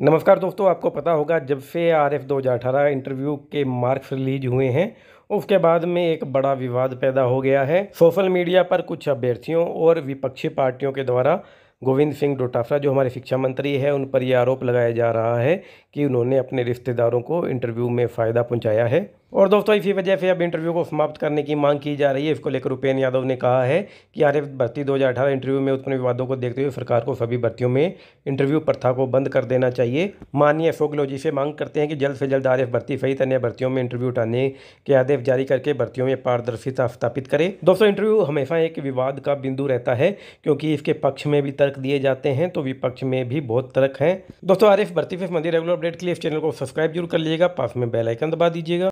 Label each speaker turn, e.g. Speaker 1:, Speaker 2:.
Speaker 1: नमस्कार दोस्तों आपको पता होगा जब से आर एफ दो हज़ार अठारह इंटरव्यू के मार्क्स रिलीज हुए हैं उसके बाद में एक बड़ा विवाद पैदा हो गया है सोशल मीडिया पर कुछ अभ्यर्थियों और विपक्षी पार्टियों के द्वारा गोविंद सिंह डोटाफरा जो हमारे शिक्षा मंत्री है उन पर यह आरोप लगाया जा रहा है कि उन्होंने अपने रिश्तेदारों को इंटरव्यू में फ़ायदा पहुँचाया है और दोस्तों इसी वजह से अब इंटरव्यू को समाप्त करने की मांग की जा रही है इसको लेकर उपेन्द्र यादव ने कहा है कि एफ भर्ती 2018 इंटरव्यू में उत्पन्न विवादों को देखते हुए सरकार को सभी भर्तियों में इंटरव्यू प्रथा को बंद कर देना चाहिए माननीय अशोक लोजी से मांग करते हैं कि जल्द से जल्द एफ भर्ती सहित अन्य भर्तियों में इंटरव्यू उठाने के आदेश जारी करके भर्तियों में पारदर्शिता स्थापित करें दोस्तों इंटरव्यू हमेशा एक विवाद का बिंदु रहता है क्योंकि इसके पक्ष में भी तर्क दिए जाते हैं तो विपक्ष में भी बहुत तर्क हैं दोस्तों एफ भर्ती से मंदिर रेगुलर अपडेट के लिए इस चैनल को सब्सक्राइब जरूर कर लीजिएगा पास में बेलाइकन दबा दीजिएगा